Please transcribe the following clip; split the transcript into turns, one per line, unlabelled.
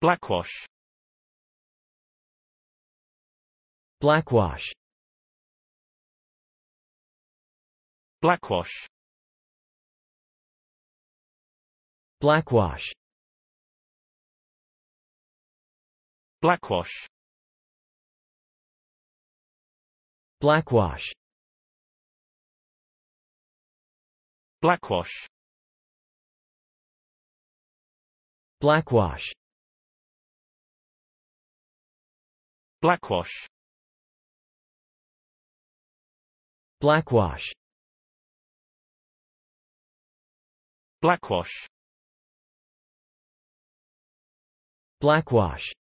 Blackwash Blackwash Blackwash Blackwash Blackwash Blackwash Blackwash Blackwash Blackwash Blackwash Blackwash Blackwash